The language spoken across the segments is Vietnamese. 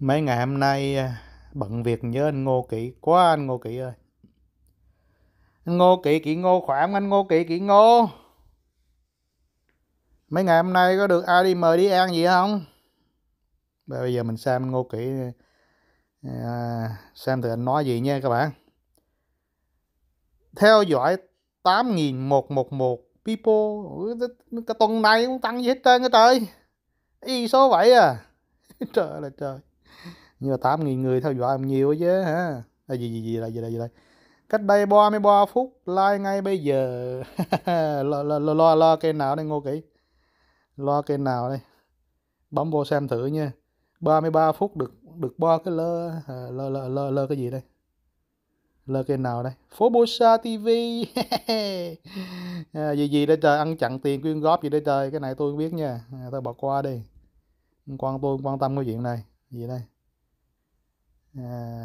Mấy ngày hôm nay à, bận việc nhớ anh Ngô Kỵ quá anh Ngô Kỵ ơi. Anh Ngô Kỵ Kỵ Ngô khoảng anh Ngô Kỵ Kỵ Ngô. Mấy ngày hôm nay có được ai đi mời đi ăn gì không? Bây giờ mình xem Ngô Kỵ à, xem thử anh nói gì nha các bạn. Theo dõi 8111 people cái tuần này cũng tăng gì hết trơn cái trời. Y số vậy à. trời là trời nhưng mà tám nghìn người theo dõi nhiều chứ hả à, gì gì gì là gì là gì đây? cách đây 33 phút like ngay bây giờ lo, lo, lo, lo, lo kênh nào đây ngô kỹ lo kênh nào đây bấm vô xem thử nha 33 phút được được bo cái lơ lơ, lơ lơ lơ cái gì đây lơ kênh nào đây phố Bosa TV à, gì gì đây trời ăn chặn tiền quyên góp gì đây trời cái này tôi biết nha à, tôi bỏ qua đi quan tôi quan tâm cái chuyện này gì đây à,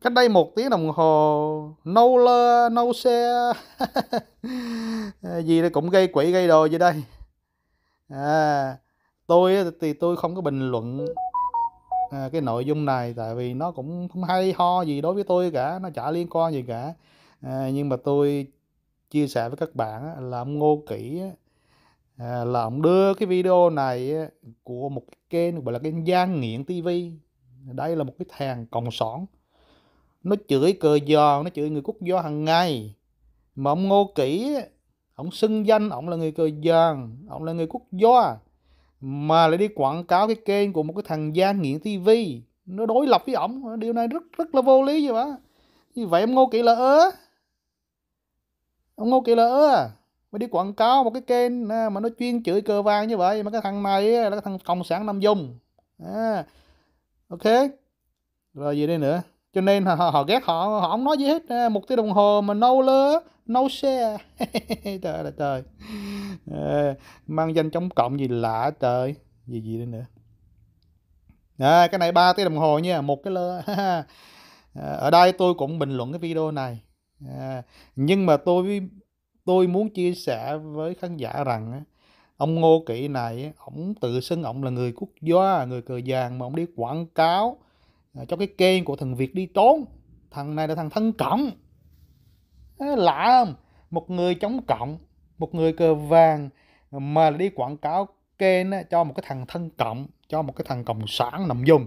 cách đây một tiếng đồng hồ nâu lơ nâu xe gì đây cũng gây quỷ gây đồ gì đây à, tôi thì tôi không có bình luận à, cái nội dung này tại vì nó cũng không hay ho gì đối với tôi cả nó chả liên quan gì cả à, nhưng mà tôi chia sẻ với các bạn là ông Ngô Kỷ à, là ông đưa cái video này của một kênh gọi là kênh Giang Nghiện TV đây là một cái thằng cộng sản nó chửi cờ giò nó chửi người quốc do hàng ngày mà ông ngô kỹ ông xưng danh ông là người cờ giòn ông là người quốc do mà lại đi quảng cáo cái kênh của một cái thằng gian nghiện tivi nó đối lập với ổng điều này rất rất là vô lý vậy mà như vậy ông ngô kỹ là ớ ông ngô kỹ là ớ mà đi quảng cáo một cái kênh à, mà nó chuyên chửi cờ vàng như vậy mà cái thằng này là cái thằng cộng sản nam dung à, ok rồi gì đây nữa cho nên họ, họ ghét họ họ không nói gì hết à, một tiếng đồng hồ mà no lơ no share trời ơi trời à, mang danh chống cộng gì lạ trời gì gì đây nữa à, cái này ba tiếng đồng hồ nha một cái lơ à, ở đây tôi cũng bình luận cái video này à, nhưng mà tôi tôi muốn chia sẻ với khán giả rằng ông Ngô Kỵ này ông tự xưng ông là người quốc gia người cờ vàng mà ông đi quảng cáo à, cho cái kênh của thằng Việt đi trốn thằng này là thằng thân cộng lạ không một người chống cộng một người cờ vàng mà đi quảng cáo kênh cho một cái thằng thân cộng cho một cái thằng cộng sản nằm dùng